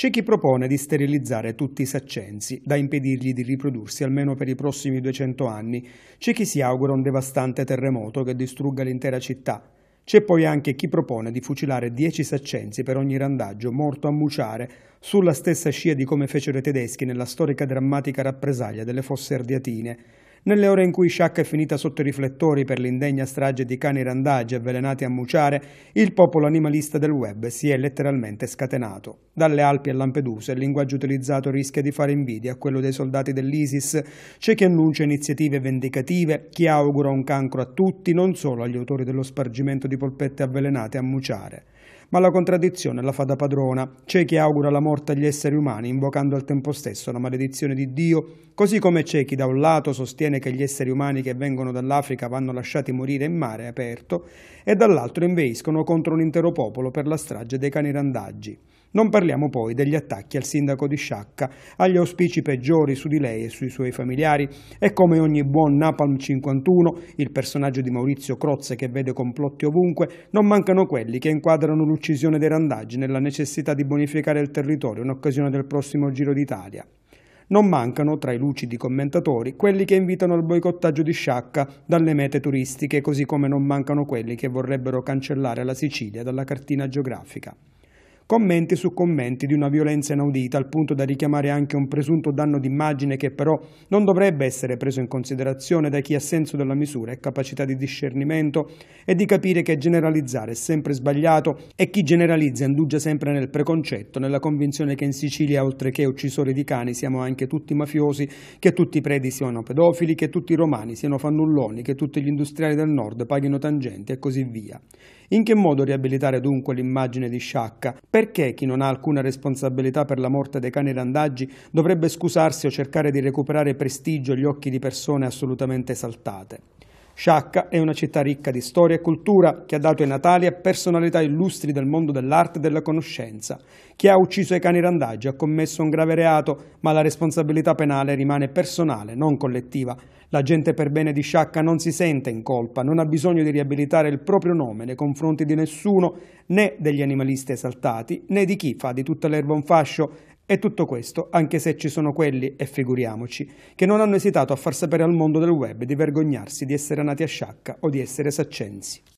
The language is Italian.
C'è chi propone di sterilizzare tutti i saccensi, da impedirgli di riprodursi almeno per i prossimi 200 anni. C'è chi si augura un devastante terremoto che distrugga l'intera città. C'è poi anche chi propone di fucilare 10 saccensi per ogni randaggio morto a muciare, sulla stessa scia di come fecero i tedeschi nella storica drammatica rappresaglia delle fosse ardiatine, nelle ore in cui Sciacca è finita sotto i riflettori per l'indegna strage di cani randaggi avvelenati a muciare, il popolo animalista del web si è letteralmente scatenato. Dalle Alpi a Lampedusa il linguaggio utilizzato rischia di fare invidia a quello dei soldati dell'ISIS. C'è chi annuncia iniziative vendicative, chi augura un cancro a tutti, non solo agli autori dello spargimento di polpette avvelenate a muciare ma la contraddizione la fa da padrona. C'è chi augura la morte agli esseri umani invocando al tempo stesso la maledizione di Dio, così come c'è chi da un lato sostiene sostiene che gli esseri umani che vengono dall'Africa vanno lasciati morire in mare aperto e dall'altro inveiscono contro un intero popolo per la strage dei cani randaggi. Non parliamo poi degli attacchi al sindaco di Sciacca, agli auspici peggiori su di lei e sui suoi familiari e come ogni buon Napalm 51, il personaggio di Maurizio Crozze che vede complotti ovunque, non mancano quelli che inquadrano l'uccisione dei randaggi nella necessità di bonificare il territorio in occasione del prossimo Giro d'Italia non mancano tra i lucidi commentatori quelli che invitano al boicottaggio di Sciacca dalle mete turistiche, così come non mancano quelli che vorrebbero cancellare la Sicilia dalla cartina geografica commenti su commenti di una violenza inaudita, al punto da richiamare anche un presunto danno d'immagine che però non dovrebbe essere preso in considerazione da chi ha senso della misura e capacità di discernimento e di capire che generalizzare è sempre sbagliato e chi generalizza indugia sempre nel preconcetto, nella convinzione che in Sicilia, oltre che uccisori di cani, siamo anche tutti mafiosi, che tutti i predi siano pedofili, che tutti i romani siano fannulloni, che tutti gli industriali del nord paghino tangenti e così via. In che modo riabilitare dunque l'immagine di Sciacca? Perché chi non ha alcuna responsabilità per la morte dei cani randaggi dovrebbe scusarsi o cercare di recuperare prestigio agli occhi di persone assolutamente esaltate? Sciacca è una città ricca di storia e cultura che ha dato ai natali a personalità illustri del mondo dell'arte e della conoscenza. Chi ha ucciso i cani randaggi ha commesso un grave reato, ma la responsabilità penale rimane personale, non collettiva. La gente per bene di Sciacca non si sente in colpa, non ha bisogno di riabilitare il proprio nome nei confronti di nessuno, né degli animalisti esaltati, né di chi fa di tutta l'erba un fascio e tutto questo, anche se ci sono quelli, e figuriamoci, che non hanno esitato a far sapere al mondo del web di vergognarsi di essere nati a Sciacca o di essere saccensi.